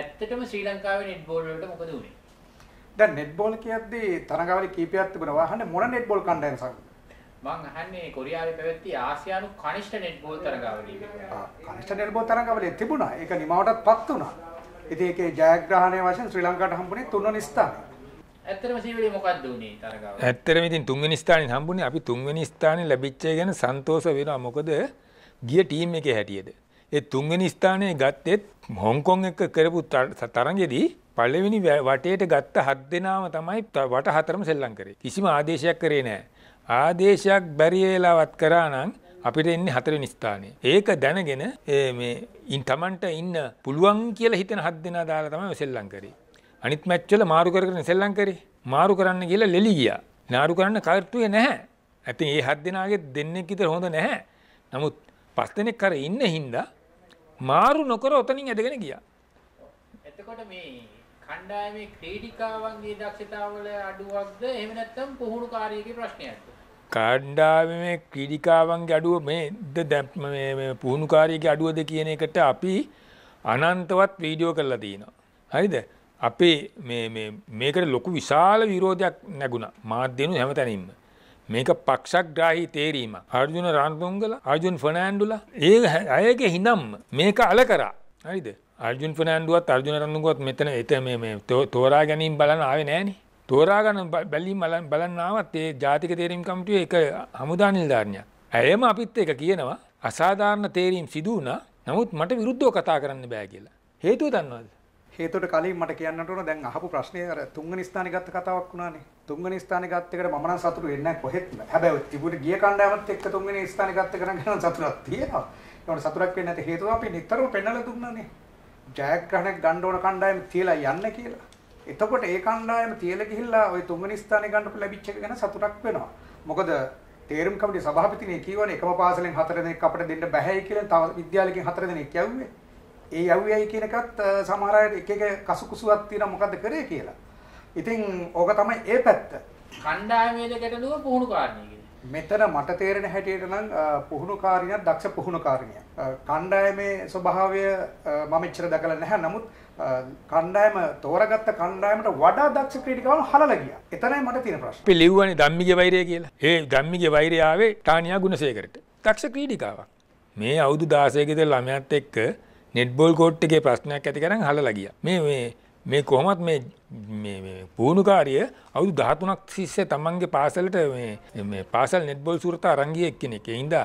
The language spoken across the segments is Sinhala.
ඇත්තටම ශ්‍රී ලංකාවේ net ball වලට මොකද වුනේ? දැන් net ball කියද්දී තරඟාවලි කීපයක් තිබුණා. වහන්නේ මොන net ball කණ්ඩායමසක්ද? මං අහන්නේ කොරියාවේ පැවැත්ති ආසියානු කනිෂ්ඨ net ball තරඟාවලිය ගැන. කනිෂ්ඨ net ball තරඟාවලිය තිබුණා. ඒක නිමවටත්පත් වුණා. ඉතින් ඒකේ ජයග්‍රහණය වශයෙන් ශ්‍රී ලංකාවට හම්බුනේ තුන්වෙනි ස්ථානය. ඇත්තටම සීවලේ මොකද්ද උනේ තරඟාවලිය? ඇත්තටම ඉතින් තුන්වෙනි ස්ථානේ හම්බුනේ. අපි තුන්වෙනි ස්ථානේ ලැබිච්ච එක ගැන සන්තෝෂ වෙනවා. මොකද ගිය ටීම් එකේ හැටියට. ඒ තුන්වෙනි ස්ථානය ගත්තෙත් හොංකොන් එක කරපු තරගෙදී පල්ලවෙනි වටේට ගත්ත හත් දෙනාම තමයි වට හතරම සෙල්ලම් කරේ. කිසිම ආදේශයක් කරේ නෑ. ආදේශයක් බැරි වෙලාවත් කරා නම් අපිට එන්නේ හතරවෙනි ස්ථානයේ. ඒක දැනගෙන මේ ඉන් Tamanට ඉන්න පුළුවන් කියලා හිතන හත් දෙනා දාලා තමයි සෙල්ලම් කරේ. අනිත් මැච් වල මාරු කරගෙන සෙල්ලම් කරේ. මාරු කරන්න කියලා ලෙලි ගියා. නාරු කරන්න කර්තුවේ නැහැ. ඇතින් මේ හත් දෙනාගේ දෙන්නේ කිතර හොඳ නැහැ. නමුත් පස් දෙනෙක් කර ඉන්න හින්දා මාරු නොකර ඔතනින් ඇදගෙන ගියා. එතකොට මේ කණ්ඩායමේ ක්‍රීඩිකාවන්ගේ දක්ෂතාවල අඩුවක්ද එහෙම නැත්නම් පුහුණුකාරීගේ ප්‍රශ්නයක්ද? කණ්ඩායමේ ක්‍රීඩිකාවන්ගේ අඩුව මේද මේ මේ පුහුණුකාරීගේ අඩුවද කියන එකට අපි අනන්තවත් වීඩියෝ කරලා තිනවා. හරිද? අපේ මේ මේ මේකට ලොකු විශාල විරෝධයක් නැගුණා. මාධ්‍යනු හැමතැනින්ම. මේක පක්ෂග්‍රාහි තේරීම. අර්ජුන රන්තුංගල අර්ජුන් ෆනෑන්ඩුල ඒ අයගේ හිනම් මේක අල කරා හරිද. අර්ජුන් ෆනෑන්ඩුවත් අර්ජුන රන්නුගුවත් මෙතන එත මේ තෝරා ගැනීම් බලන්න ආවේ නෑනේ. තෝරාගන බැලීම බලන්නාවත් ඒ ජාතික තේරීම් කමිටුවේ එක හමුදා නිලධාරියක්. ඇයම අපිත් ඒක කියනවා අසාධාරණ තේරීම් සිදු වුණා. නමුත් මට විරුද්ධව කතා කරන්න බෑ කියලා. හේතුව දන්නවද? ඒතකොට කලින් මට කියන්නට ඕන දැන් අහපු ප්‍රශ්නේ අර තුන්වෙනි ස්ථානේ ගත්ත කතාවක් වුණානේ. තුන්වෙනි ස්ථානේ ගත්ත එකට මම නම් සතුටු වෙන්නේ නැහැ කොහෙත්ම. හැබැයි තිබුණ ගිය කණ්ඩායමත් එක්ක තුන්වෙනි ස්ථානේ ගත්ත කරන් යන සතුටක් තියෙනවා. ඒකට සතුටක් වෙන්නේ නැති හේතුව අපි නිතරම පෙන්නලා දුන්නානේ. ජයග්‍රහණයක් ගන්න ඕන කණ්ඩායම තියලා යන්න කියලා. එතකොට ඒ කණ්ඩායම තියලා ගිහිල්ලා ওই තුන්වෙනි ස්ථානේ ගන්න ලැබිච්ච එක ගැන සතුටක් වෙනවා. මොකද තේරුම් කමිටු සභාපතිනේ කියවනේ එකම පාසලෙන් හතර දෙනෙක් අපිට දෙන්න බැහැයි කියලා තව විද්‍යාලයකින් හතර දෙනෙක් යවුවේ. ඒ යව්වේයි කියන එකත් සමහර අය එක එක කසුකුසුවක් තියෙන මොකද්ද කරේ කියලා. ඉතින් ඕක තමයි ඒ පැත්ත. කණ්ඩායමේද ගැටලුව පුහුණු කාරණේ මෙතන මට තේරෙන හැටියට නම් පුහුණුකාරියක් දක්ෂ පුහුණුකාරියක්. කණ්ඩායමේ ස්වභාවය මම එච්චර දැකලා නැහැ. නමුත් කණ්ඩායම තෝරගත්ත කණ්ඩායමට වඩා දක්ෂ ක්‍රීඩිකවන් හලලා ගියා. එතනයි මට තියෙන ප්‍රශ්නේ. අපි ලිව්වනේ ධම්මිගේ වෛරය කියලා. ඒ ධම්මිගේ වෛරය ආවේ ටානියා ගුණසේකරට. දක්ෂ ක්‍රීඩිකාවක්. මේ අවුරුදු 16 ගෙදර ළමයාත් එක්ක නෙට්බෝල් කෝට් එකේ ප්‍රශ්නයක් ඇති කරන් හලලා ගියා. මේ මේ මේ කොහොමත් මේ පුහුණුකාරිය අවුදු දහතුනක් තිස්සේ තමන්ගේ පාසලට මේ පාසල් නෙට්බෝල් සුරත අරංගිය එක්කෙනෙක්. ඒ හින්දා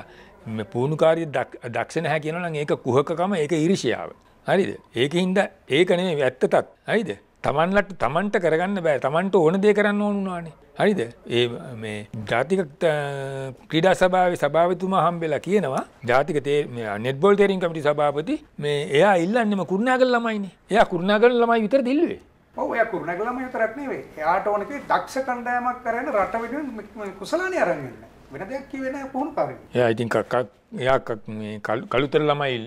මේ පුහුණුකාරිය දක්ෂ නැහැ කියනවා නම් ඒක කුහකකම ඒක ඊර්ෂ්‍යාව. හරිද? ඒක හින්දා ඒක නෙමෙයි ඇත්තටත්. හරිද? තමන්ලට තමන්ට කරගන්න බෑ තමන්ට ඕන දේ කරන්න ඕනුනානේ හරිද ඒ මේ ජාතික ක්‍රීඩා සභාවේ සභාවතුමා හම්බෙලා කියනවා ජාතික තේ නෙට්බෝල් තේරින් කමිටි සභාපති මේ එයා ඉල්ලන්නේම කුරුණාගල ළමයිනේ එයා කුරුණාගල ළමයි විතරද ඉල්ලුවේ ඔව් එයා කුරුණාගල ළමයි විතරක් නෙවෙයි එයාට ඕනේ දක්ෂ කණ්ඩායමක් කරගෙන රට වෙනුවෙන් කුසලානේ අරන් ඉන්න වෙන දෙයක් කිව්වේ නැහැ පුහුණු කරගෙන එයා ඉතින් කක් එයා කලුතර ළමයි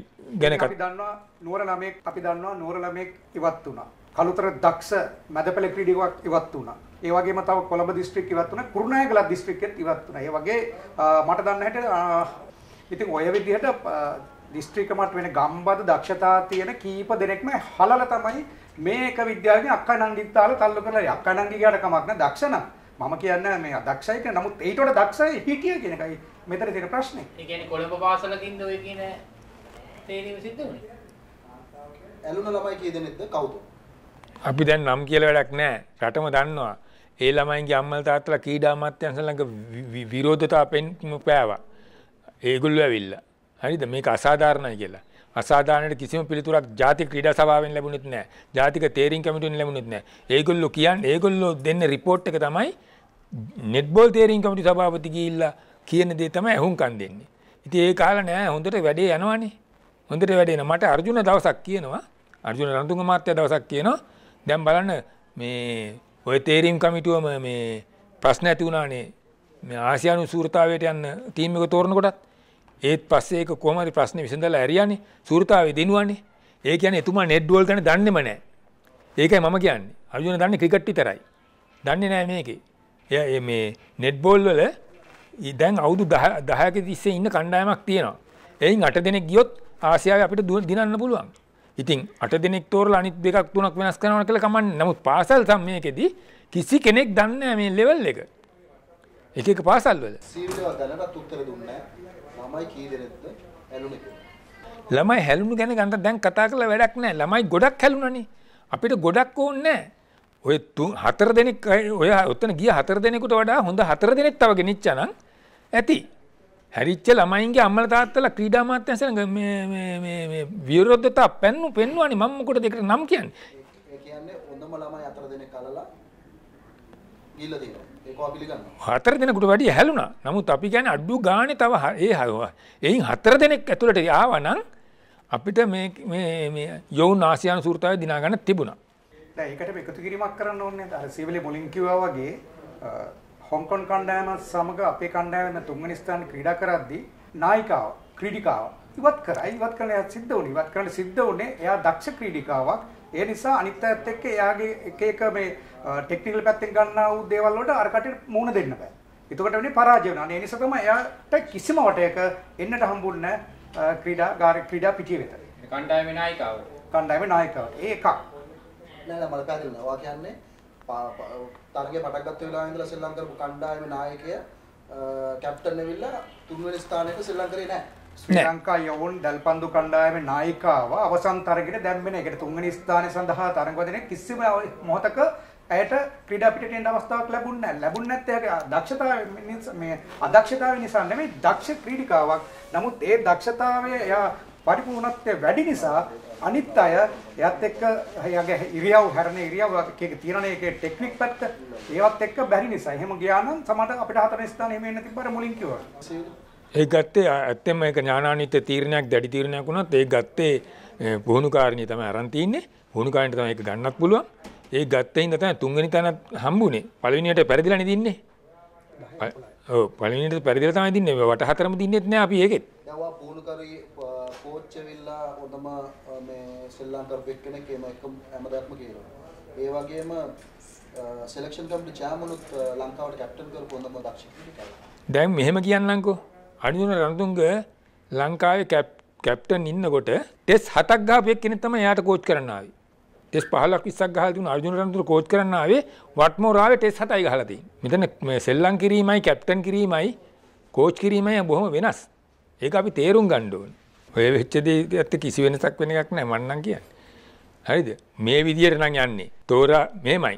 ගැන අපි දන්නවා නුවර ළමෙක් අපි දන්නවා නුවර ළමෙක් ඉවත් වුණා කළුතර දක්ෂ මැදපෙළ ක්‍රීඩිකාවක් ඉවත් වුණා. ඒ වගේම තව කොළඹ දිස්ත්‍රික්කය ඉවත් වුණා. කුරුණෑගල දිස්ත්‍රික්කෙත් ඉවත් වුණා. ඒ වගේ මට දන්න හැටියට ඉතින් ඔය විදිහට දිස්ත්‍රික්ක මට වෙන ගම්බද දක්ෂතා තියෙන කීප දෙනෙක්ම හලල තමයි මේක විද්‍යාලේ අක්කනන්දිත් තාල තල්ලු කරලා අක්කනන්දි ගියාට කමක් නැහැ දක්ෂ නම් මම කියන්නේ මේ අදක්ෂයි කියන නමුත් ඊට වඩා දක්ෂයි හිටිය කියන එකයි මෙතන තියෙන ප්‍රශ්නේ. ඒ කියන්නේ කොළඹ පාසලකින්ද ඔය කියන තේරීම සිද්ධ වුණේ? ඇලුන ළමයි කී දෙනෙක්ද කවුද? අපි දැන් නම් කියලා වැඩක් නැහැ. රටම දන්නවා. ඒ ළමයින්ගේ අම්මලා තාත්තලා ක්‍රීඩා අමාත්‍යංශ ළඟ විරෝධතා පෑවා. ඒගොල්ලෝ ඇවිල්ලා. හරිද? මේක අසාධාරණයි කියලා. අසාධාරණයට කිසිම පිළිතුරක් ජාතික ක්‍රීඩා සභාවෙන් ලැබුණෙත් නැහැ. ජාතික තේරීම් කමිටුවෙන් ලැබුණෙත් නැහැ. ඒගොල්ලෝ කියන්නේ ඒගොල්ලෝ දෙන්න රිපෝට් එක තමයි netball තේරීම් කමිටු සභාපති ගිහිල්ලා කියන දේ තමයි අහුම්කම් දෙන්නේ. ඉතින් ඒක අහලා නෑ හොඳට වැඩේ යනවනේ. හොඳට වැඩේ යනවා. මට අර්ජුන දවසක් කියනවා. අර්ජුන රණතුංග මාත්‍ය දවසක් කියනවා. දැම් බලන්න මේ ඔය තේරීම් කමිටුවම මේ ප්‍රශ්න ඇති වුණානේ මේ ආසියානු සූරතාවයට යන්න ටීම් එක තෝරනකොටත් ඒත් පස්සේ ඒක කොහමරි ප්‍රශ්නේ විසඳලා ඇරියානේ සූරතාවේ දිනුවානේ ඒ කියන්නේ එතුමා නෙට් වෝල් ගැන දන්නේම නැහැ ඒකයි මම කියන්නේ අර්ජුන දන්නේ ක්‍රිකට් විතරයි දන්නේ නැහැ මේකේ එයා මේ නෙට් බෝල් වල දැන් අවුරුදු 10 10ක තිස්සේ ඉන්න කණ්ඩායමක් තියෙනවා එයින් 8 දෙනෙක් ගියොත් ආසියාවේ අපිට දිනන්න පුළුවන් ඉතින් අට දෙනෙක් තෝරල අනිත් දෙකක් තුනක් වෙනස් කරනවා කියලා කමන්නේ. නමුත් පාසල් සම්මේකෙදී කිසි කෙනෙක් දන්නේ නැහැ මේ ලෙවල් එක. එක එක පාසල් වල. සීවිලව දැනටත් උත්තර දුන්නේ නැහැ. ළමයි කී දෙනෙක්ද ඇලුනේ කියලා. ළමයි හැලුණු ගැන ගන්න දැන් කතා කරලා වැඩක් නැහැ. ළමයි ගොඩක් හැලුණානේ. අපිට ගොඩක් ඕනේ නැහැ. ඔය තුන් හතර දෙනෙක් ඔය ඔතන ගිය හතර දෙනෙකුට වඩා හොඳ හතර දෙනෙක් තව ගෙනිච්චා නම් ඇති. හැරිච්ච ළමයින්ගේ අම්මල තාත්තලා ක්‍රීඩා අමාත්‍යංශයෙන් මේ මේ මේ මේ විරෝධතා පෙන්නු පෙන්වන්නේ මම මොකටද ඒකට නම් කියන්නේ? ඒ කියන්නේ හොඳම ළමයි හතර දෙනෙක් අල්ලලා ගිහිල්ලා දෙනවා. ඒකවා පිළිගන්නවා. හතර දෙනෙකුට වැඩිය හැලුණා. නමුත් අපි කියන්නේ අඩු ගානේ තව ඒ එයින් හතර දෙනෙක් ඇතුළට ආවා නම් අපිට මේ මේ මේ යෝන් ආසියානු සූරතාවේ දිනා ගන්න තිබුණා. දැන් ඒකට එකතු කිරීමක් කරන්න ඕනේ නේද? අර සීවලේ මුලින් කිව්වා වගේ හොංකොන් කණ්ඩායම සමග අපේ කණ්ඩායම තුන්වෙනි ස්ථානයේ ක්‍රීඩා කරද්දී නායිකාව ක්‍රීඩිකාව ඉවත් කරා ඉවත් කරන එයා සිද්ධ වුණේ ඉවත් කරන සිද්ධ වුණේ එයා දක්ෂ ක්‍රීඩිකාවක් ඒ නිසා අනිත් අයත් එක්ක එයාගේ එක එක මේ ටෙක්නිකල් පැත්තෙන් ගන්නා වූ දේවල් වලට අර කටට මුහුණ දෙන්න බෑ. එතකොට වෙන්නේ පරාජය වෙනවා. ඒ නිසා තමයි එයාට කිසිම වටයක එන්නට හම්බුන්නේ නැහැ ක්‍රීඩා ගාර ක්‍රීඩා පිටිය වෙත. කණ්ඩායමේ නායිකාව. කණ්ඩායමේ නායිකාව. ඒ එකක්. නෑ නෑ මම කතා කරනවා කියන්නේ තරගය පටන් ගත්ත වෙලාවේ ඉඳලා ශ්‍රී ලංකාවේ කණ්ඩායමේ නායකයා කැප්ටන් ඇවිල්ලා තුන්වෙනි ස්ථානයක ශ්‍රී ලංකාවේ නැහැ. ශ්‍රී ලංකා යවුන් දැල්පන්දු කණ්ඩායමේ නායිකාව අවසන් තරගෙට දැම්මෙන එකට තුන්වෙනි ස්ථානය සඳහා තරඟවදින කිසිම මොහොතක ඇයට ක්‍රීඩා පිටට එන්න අවස්ථාවක් ලැබුණ නැහැ. ලැබුණ නැත්තේ ඇගේ දක්ෂතාවය මේ අදක්ෂතාවය නිසා නෙමෙයි දක්ෂ ක්‍රීඩිකාවක්. නමුත් ඒ දක්ෂතාවය එයා පරිපූර්ණත්වය වැඩි නිසා අනිත් අය එයත් එක්ක එයාගේ ඉරියව් හැරෙන ඉරියව් එකේ තියෙන එකේ ටෙක්නික් පැත්ත ඒවත් එක්ක බැරි නිසා එහෙම ගියා නම් සමහර අපිට හතර ස්ථාන එහෙම එන්න තිබ්බර මුලින් කිව්වා. ඒ ගත්තේ ඇත්තම ඒක ඥානානිත්‍ය තීරණයක් දැඩි තීරණයක් වුණත් ඒ ගත්තේ පුහුණුකාරණිය තමයි අරන් තින්නේ. පුහුණුකාරණිය තමයි ඒක ගන්නත් පුළුවන්. ඒ ගත්තේ ඉඳ තමයි තුන්වෙනි තැනත් හම්බුනේ. පළවෙනියට පෙරදිලා නෙදින්නේ. ඔව් පළවෙනියට පරිදිලා තමයි දින්නේ වට හතරම දින්නෙත් නෑ අපි ඒකෙත් දැන් ඔයා පුහුණු කරේ කෝච් වෙලා හොඳම මේ ශ්‍රී ලංකාව බෙක් කෙනෙක් එම එකම හැමදාම කියනවා ඒ වගේම සෙලෙක්ෂන් කමිටු චෑමනුත් ලංකාවට කැප්ටන් කරපු හොඳම දක්ෂ දැන් මෙහෙම කියන්නම්කෝ අනිදුන රණතුංග ලංකාවේ කැප්ටන් ඉන්නකොට ටෙස් හතක් ගහපු එක්කෙනෙක් තමයි එයාට කෝච් කරන්න ආවේ ටෙස් 15ක් 20ක් ගහලා තිබුණ අර්ජුන රණතුර කෝච් කරන්න ආවේ වට්මෝරාවේ ටෙස් 7යි ගහලා තියෙන්නේ. මෙතන මේ සෙල්ලම් කිරීමයි කැප්ටන් කිරීමයි කෝච් කිරීමයි බොහොම වෙනස්. ඒක අපි තේරුම් ගන්න ඕනේ. ඔය වෙච්ච දේත් කිසි වෙනසක් වෙන එකක් නැහැ මම නම් කියන්නේ. හරිද? මේ විදියට නම් යන්නේ. තෝරා මේමයි.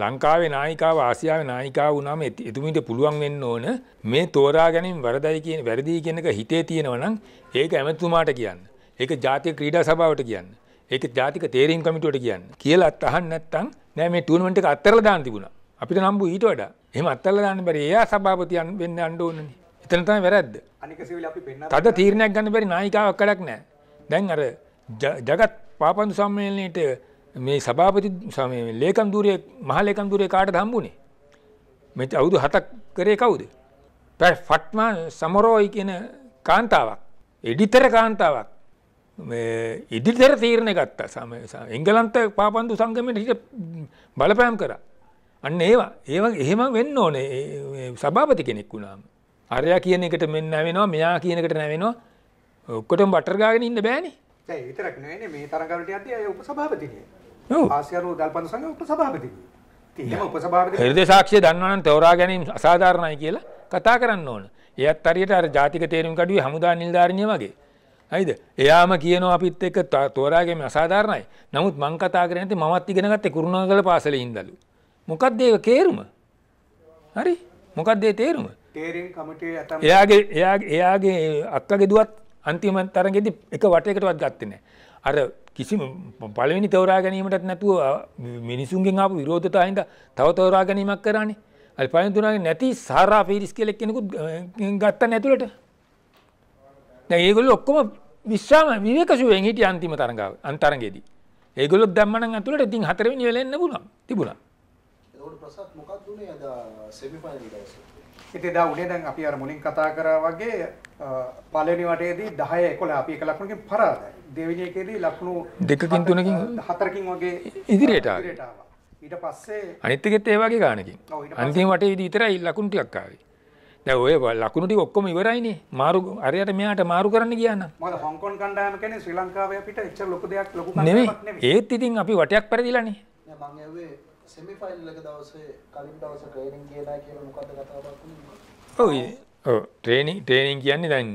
ලංකාවේ නායිකාව ආසියාවේ නායිකාව වුණාම එතුමිට පුළුවන් වෙන්න ඕන මේ තෝරා ගැනීම වරදයි කියන වැරදි කියන එක හිතේ තියෙනවා නම් ඒක ඇමතුමාට කියන්න. ඒක ජාතික ක්‍රීඩා සභාවට කියන්න. ඒක ජාතික තේරීම් කමිටුවට කියන්න කියලාත් අහන්න නැත්තම් නෑ මේ ටූර්නමන්ට් එක අත්හැරලා දාන්න තිබුණා. අපිට නම්බු ඊට වඩා. එහෙම අත්හැරලා දාන්න බැරි එයා සභාපතියන් වෙන්න යන්න ඕනනේ. එතන තමයි වැරද්ද. අනික සිවිල් අපි පෙන්නන තද තීරණයක් ගන්න බැරි නායිකාවක් වැඩක් නෑ. දැන් අර జగත් පාපන්දු සම්මේලනයේට මේ සභාපති සමේ ලේකම් ධූරයේ මහ ලේකම් ධූරයේ කාටද හම්බුනේ? මේ අවුරුදු 7ක් කරේ කවුද? ෆට්මා සමරෝයි කියන කාන්තාවක්. එඩිතර කාන්තාවක්. ඉදිරිතර තීරණය ගත්තා සම එංගලන්ත පාපන්දු සංගමයට හිට බලපෑම් කර. අන්න ඒවා ඒ එහෙම වෙන්න ඕනේ සභාපති කෙනෙක් වුණාම. අරයා කියන එකට මෙන්න වෙනවා මෙයා කියනකට නැවෙනවා ඔක්කොටම බටර්ගාගෙන ඉන්න බෑනි විතරක් නෑනේ මේ තරගවලට යද්දී අය උපසභාපතිනේ. ආසියානු දල්පන් සංඝ උපසභාපතිනේ. ඉතින් උපසභාපති හෘද සාක්ෂිය දන්නවා නම් තෝරා ගැනීම අසාධාරණයි කියලා කතා කරන්න ඕන. ඒත් හරියට අර ජාතික තේරීම් කඩුවේ හමුදා නිලධාරිනිය වගේ. හයිද එයාම කියන අපිත් එක තෝරාගේම අසාධාරණයි නමුත් මං කතා කරන ඇති මමත් ඉගෙන ගත්තේ කුරුණාගල පාසලේ ඉඳලු මොකක්ද ඒක තේරුම හරි මොකක්ද ඒ තේරුම එයාගේ එයා එයාගේ අක්කගේ දුවත් අන්තිම තරගෙදි එක වටයකටවත් ගත්තේ නැහැ අර කිසිම පළවෙනි තෝරා ගැනීමටත් නැතුව මිනිසුන්ගෙන් ආපු විරෝධතා හින්දා තව තෝරා ගැනීමක් කරානේ අර පළවෙනි තුනාගේ නැති සාරා පීරිස් කියලා කෙනෙකුත් ගත්තා නැතුලට දැන් ඒගොල්ලෝ ඔක්කොම විශ්වාම විවකසුවෙන් හිටිය අන්තිම තරඟාව අන්තරගෙදී. ඒගොල්ලොත් දැම්මනම් ඇතුළට ඉතින් හතරවෙනි වෙලෙ එන්න පුළුවන්. තිබුණා. ඒකට ප්‍රසත් මොකක්ද උනේ අද සෙමිෆයිනල් දවසේ? ඉතින් එදා උනේ දැන් අපි අර මුලින් කතා කරා වගේ පළවෙනි වටේදී 10 11 අපි එක ලකුණකින් පරාදයි. දෙවෙනි එකේදී ලකුණු දෙකකින් තුනකින් හතරකින් වගේ ඉදිරියට ආවා. ඊට පස්සේ අනිත් එකෙත් ඒ වගේ ගානකින්. අන්තිම වටේදී විතරයි ලකුණු ටිකක් ආවේ. දැන් ඔය ලකුණු ටික ඔක්කොම ඉවරයිනේ. මාරු අරයට මෙයාට මාරු කරන්න ගියා නම්. මොකද හොංකොං කණ්ඩායම කියන්නේ ශ්‍රී ලංකාවේ අපිට එච්චර ලොකු දෙයක් ලොකු කණ්ඩායමක් නෙමෙයි. ඒත් ඉතින් අපි වටයක් පෙරදිලානේ. මම ඇහුවේ semi final එක දවසේ කලින් දවසේ ට්‍රේනින් කියලා කියලා මොකද්ද කතාවක් වුණේ? ඔව් ඔව් ට්‍රේනින් ට්‍රේනින් කියන්නේ දැන්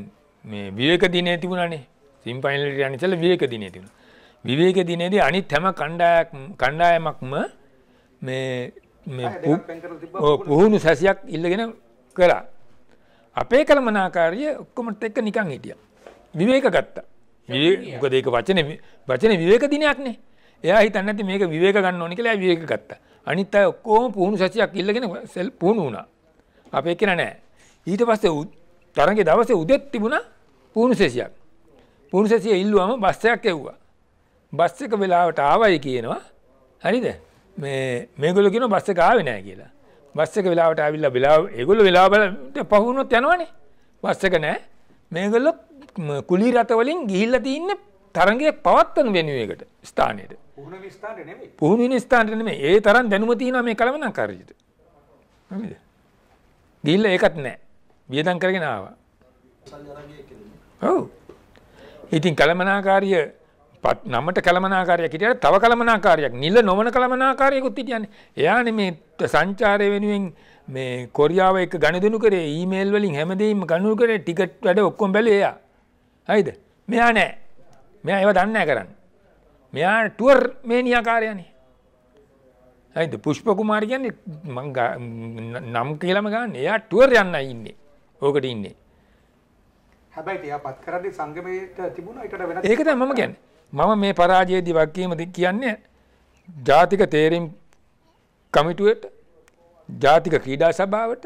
මේ විවේක දිනේ තිබුණානේ. semi final එකට යන්න ඉතල විවේක දිනේ තිබුණා. විවේක දිනේදී අනිත් හැම කණ්ඩායක් කණ්ඩායමක්ම මේ මේ පුහුණු සැසියක් ඉල්ලගෙන කළා. අපේ කළමනාකාරය ඔක්කොමට එක්ක නිකං හිටිය. විවේක ගත්තා. මොකද ඒක වචන වචන විවේක දිනයක් නේ. එයා හිතන්නේ නැති මේක විවේක ගන්න ඕනි කියලා විවේක ගත්තා. අනිත් අය ඔක්කොම පුහුණු සතියක් ඉල්ලගෙන සෙල් පුහුණු වුණා. අපේ කෙනා නෑ. ඊට පස්සේ තරගේ දවසේ උදෙත් තිබුණා පුහුණු සෙසියක්. පුහුණු සෙසිය ඉල්ලුවම බස් එකක් එව්වා. බස් එක වෙලාවට ආවයි කියනවා. හරිද? මේ මේගොල්ලෝ කියනවා බස් එක ආවේ නෑ කියලා. බස් එක වෙලාවට ඇවිල්ලා වෙලාව ඒගොල්ලෝ වෙලාව බලට පහු වුණොත් යනවනේ. බස් එක නෑ. මේගොල්ලෝ කුලී රට වලින් ගිහිල්ලා තින්න තරඟය පවත්වන වෙනුවකට ස්ථානයට. පුහුණු ස්ථානය නෙමෙයි. පුහුණු වෙන ස්ථානය නෙමෙයි. ඒ තරම් දැනුම තියෙනවා මේ කලමනාකාරීට. හරිද? ගිහිල්ලා ඒකත් නෑ. වියදම් කරගෙන ආවා. ඔව්. ඉතින් කලමනාකාරී නමට කලමනාකාරයක් හිටියට තව කලමනාකාරයක් නිල නොවන කලමනාකාරයකුත් හිටියන්නේ. එයානේ මේ සංචාරය වෙනුවෙන් මේ කොරියාව එක්ක ගනුදෙනු කරේ ඊමේල් වලින් හැමදේම ගනුදෙනු කරේ ටිකට් වැඩ ඔක්කොම බැලුවේ එයා. හරිද? මෙයා නෑ. මෙයා ඒව දන්නේ නෑ කරන්නේ. මෙයා ටුවර් මේනියාකාරයනේ. හරිද? පුෂ්ප කුමාර කියන්නේ මං නම් කියලාම ගන්න. එයා ටුවර් යන්නයි ඉන්නේ. ඕකට ඉන්නේ. හැබැයි තියාපත් කරද්දී සංගමයේට තිබුණා ඊට වඩා වෙනස්. ඒක තමයි මම කියන්නේ. මම මේ පරාජයේදී වගකීම කියන්නේ ජාතික තේරීම් කමිටුවට ජාතික ක්‍රීඩා සභාවට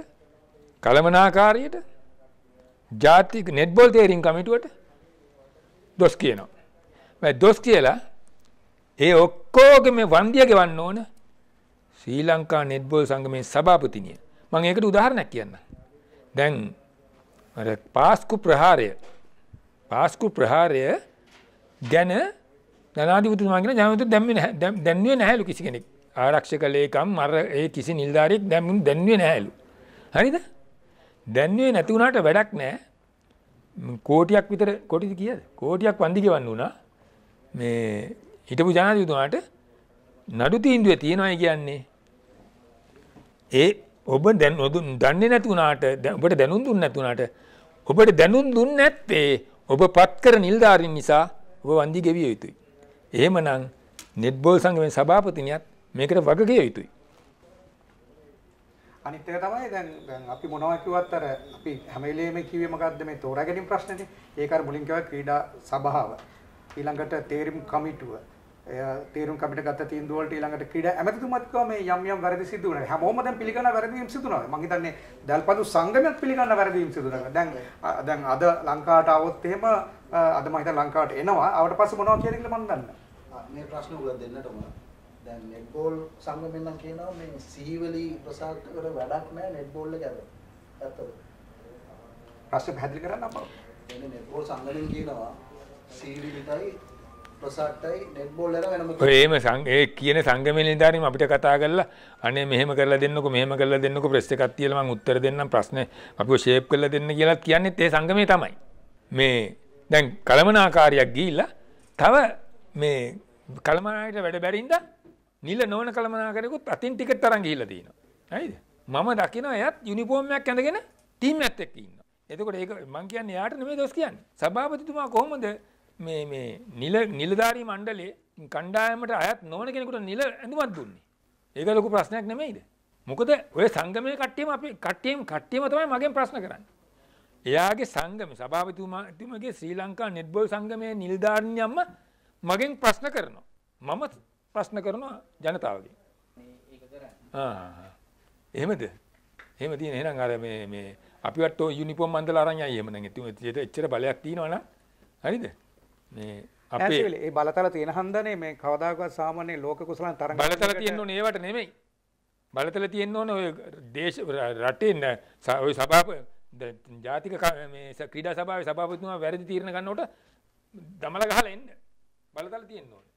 කළමනාකාරියට ජාතික නෙට්බෝල් තේරීම් කමිටුවට දොස් කියනවා. මේ දොස් කියලා ඒ ඔක්කොගේම වන්දිය ගෙවන්න ඕන ශ්‍රී ලංකා නෙට්බෝල් සංගමේ සභාපතිනිය. මම ඒකට උදාහරණයක් කියන්නම්. දැන් අර පාස්කු ප්‍රහාරය පාස්කු ප්‍රහාරය දැන ජනාධිපතිතුමා කියලා ජනාධිපතිතුමා දැම්මේ නැහැ දැන්නුවේ නැහැලු කිසි කෙනෙක් ආරක්ෂක ලේකම් මර ඒ කිසි නිලධාරියෙක් දැම්මුන් දැන්නුවේ නැහැලු හරිද දැන්නුවේ නැති වුණාට වැඩක් නැහැ කෝටියක් විතර කොටිද කීයද කෝටියක් වන්දි ගෙවන්න වුණා මේ හිටපු ජනාධිපතිතුමාට නඩු තීන්දුවේ තියෙනවායි කියන්නේ ඒ ඔබ දැන් දන්නේ නැති වුණාට ඔබට දැනුම් දුන්නේ නැති වුණාට ඔබට දැනුම් දුන්නේ නැත්තේ ඔබ පත් කර නිලධාරීන් නිසා ඔය වන්දි ගෙවිය යුතුයි. එහෙමනම් netball සංගමේ සභාපතිනියත් මේකට වගකිය යුතුයි. අනිත් එක තමයි දැන් දැන් අපි මොනවා කිව්වත් අර අපි හැම වෙලේම කිව්වේ මොකද්ද මේ තෝරා ගැනීම ප්‍රශ්නේනේ. ඒක අර මුලින් කිව්වා ක්‍රීඩා සභාව. ඊළඟට තේරීම් කමිටුව. තේරුම් කමිට ගත තීන්දුව වලට ඊළඟට ක්‍රීඩා ඇමතිතුමත් කිව්වා මේ යම් යම් වැරදි සිදු වුණා. හැමෝම දැන් පිළිගන්න වැරදි වීම සිදු වුණා. මම හිතන්නේ දැල්පතු සංගමයක් පිළිගන්න වැරදි වීම සිදු වුණා. දැන් දැන් අද ලංකාවට આવොත් එහෙම අද මම හිතන ලංකාවට එනවා. ආවට පස්සේ මොනවද කියන එක මම දන්නේ නැහැ. මේ ප්‍රශ්න උගල දෙන්නට උන. දැන් netball සංගමෙන් නම් කියනවා මේ සීවලි ප්‍රසාරක වල වැඩක් නැහැ netball එක ගැන. ඇත්තද? ප්‍රශ්න පැහැදිලි කරන්න අපව. එන්නේ netball සංගමෙන් කියනවා සීවලි විතරයි ඒම සංඒ කියන සංගමේ නිධාරීම අපිට කතා කරලා අනේ මෙහෙම කරලා දෙන්නක මෙහෙම කරලා දෙන්නක ප්‍රෙස් එකක් තියලා මම උත්තර දෙන්නම් ප්‍රශ්නේ අපිව ෂේප් කරලා දෙන්න කියලාත් කියන්නේ ඒ සංගමේ තමයි මේ දැන් කලමනාකාරියක් ගිහිල්ලා තව මේ කලමනාකාරයට වැඩ බැරිඳ නිල නොවන කලමනාකාරයෙකුත් අතින් ටිකට් අරන් ගිහිල්ලා තිනවා. හරිද? මම දකිනවා එයාත් යුනිෆෝම් එකක් ඇඳගෙන ටීම් එකත් එක්ක ඉන්නවා. එතකොට ඒක මම කියන්නේ එයාට නෙමෙයි දොස් කියන්නේ. සභාපතිතුමා කොහොමද මේ මේ නිල නිලධාරී මණ්ඩලයේ කණ්ඩායමට අයත් නොවන කෙනෙකුට නිල ඇඳුමක් දුන්නේ? ඒක ලොකු ප්‍රශ්නයක් නෙමෙයිද? මොකද ඔය සංගමයේ කට්ටියම අපි කට්ටියම කට්ටියම තමයි මගෙන් ප්‍රශ්න කරන්නේ. එයාගේ සංගම සභාවතුමාතුමගේ ශ්‍රී ලංකා නෙට්බෝල් සංගමය නිල්ධාරණයම්ම මගෙන් ප්‍රශ්න කරනවා. මම ප්‍රශ්න කරනවා ජනතාවගේ. එහෙමද එහෙම තියෙන එහෙනම් අර මේ මේ අපිට යුනිෆෝම් මන්දලා අරන් යයි එහෙම නම් ඉතින් ඒකට එච්චර බලයක් තියෙනවනම් හරිද මේ අපේ ඒ බලතල තියෙන හන්දනේ මේ කවදාකවත් සාමාන්‍ය ලෝක කුසලන් තරඟ බලතල තියෙන්න ඕනේ ඒවට නෙමෙයි බලතල තියෙන්න ඕනේ ඔය දේශ රටේ ඔය සභාව ජාතික ක්‍රීඩා සභාවේ සභාපතිතුමා වැරදි තීරණ ගන්නකොට දමල ගහලා එන්න. බලතල තියෙන්න ඕනේ.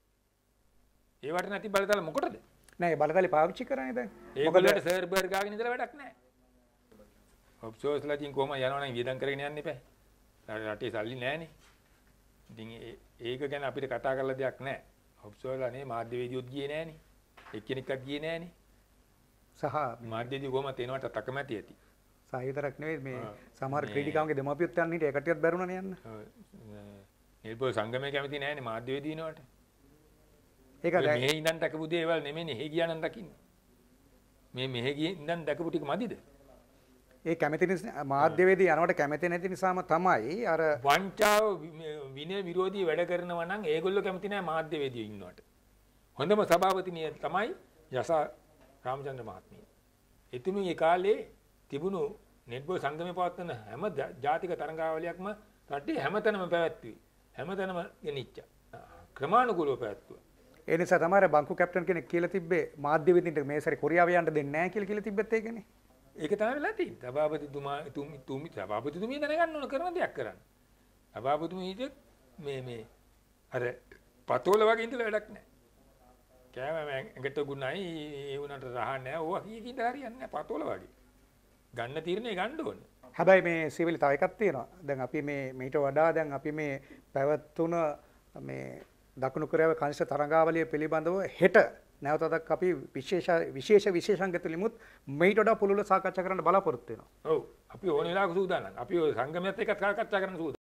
ඒවට නැති බලතල මොකටද? නෑ බලතල පාවිච්චි කරන්නේ දැන්. ඒගොල්ලන්ට සර්වර් ගාගෙන ඉඳලා වැඩක් නෑ. ඔෆ්ෂෝස්ලා ඉතින් කොහම යනවනම් වියදම් කරගෙන යන්න එපා. රටේ සල්ලි නෑනේ. ඉතින් ඒක ගැන අපිට කතා කරලා දෙයක් නෑ. ඔෆ්ෂෝස්ලා නේ මාධ්‍යවේදියොත් ගියේ නෑනේ. එක්කෙනෙක්වත් ගියේ නෑනේ. සහ මාධ්‍යවේදී කොහමද එනවට තකමැති ඇති. සහ විතරක් නෙවෙයි මේ සමහර ක්‍රීඩිකාවන්ගේ දෙමාපියොත් යන්න හිටිය කටියත් බැරුණා යන්න. නිර්භය සංගමයේ කැමති නැහැනේ මාධ්‍යවේදී වෙනවට. ඒක මෙහි ඉඳන් දැකපු දේ ඒවල් නෙමෙයිනේ එහෙ ගියා නම් දකින්නේ. මේ මෙහෙ ගිහින් ඉඳන් දැකපු ටික මදිද? ඒ කැමැති නිසා මාධ්‍යවේදී යනවට කැමැති නැති නිසාම තමයි අර වංචාව විනය විරෝධී වැඩ කරනවා නම් ඒගොල්ලෝ කැමති නැහැ මාධ්‍යවේදී ඉන්නවට. හොඳම සභාපතිනිය තමයි යසා රාමචන්ද්‍ර මහත්මිය. එතුමිය ඒ කාලේ තිබුණු නෙට්බෝ සංගමේ පවත්වන හැම ජාතික තරඟාවලියක්ම රටේ හැමතැනම පැවැත්වුවේ. හැමතැනම ගෙනිච්චා. ක්‍රමානුකූලව පැවැත්වුවා. ඒ නිසා තමයි බංකු කැප්ටන් කෙනෙක් කියලා තිබ්බේ මාධ්‍ය විදිහට මේ සැරේ කොරියාව යන්න දෙන්නේ නැහැ කියලා කියලා තිබ්බත් ඒකනේ. ඒක තමයි වෙලා තියෙන්නේ. සභාපතිතුමා තුමි තුමි සභාපතිතුමිය දැනගන්න ඕන කරන දෙයක් කරන්න. සභාපතිතුමියට මේ මේ අර පතෝල වගේ ඉඳලා වැඩක් නැහැ. කෑම ඇඟට ගුණයි ඒ උනට රහ නැහැ. ඕවා කීකින්ද හරියන්නේ නැහැ පතෝල වගේ. ගන්න තීරණය ගන්න ඕනේ. හැබැයි මේ සිවිල් තව එකක් තියෙනවා. දැන් අපි මේ මීට වඩා දැන් අපි මේ පැවතුන මේ දකුණු කොරියාව කනිෂ්ඨ තරඟාවලිය පිළිබඳව හෙට නැවතත් අපි විශේෂ විශේෂ විශේෂංග තුලිමුත් මේට වඩා පුළුල සාකච්ඡා කරන්න බලාපොරොත්තු වෙනවා. ඔව්. අපි ඕන වෙලාවක සූදානම්. අපි ඔය සංගමයත් එක්ක සාකච්ඡා කරන්න සූදානම්.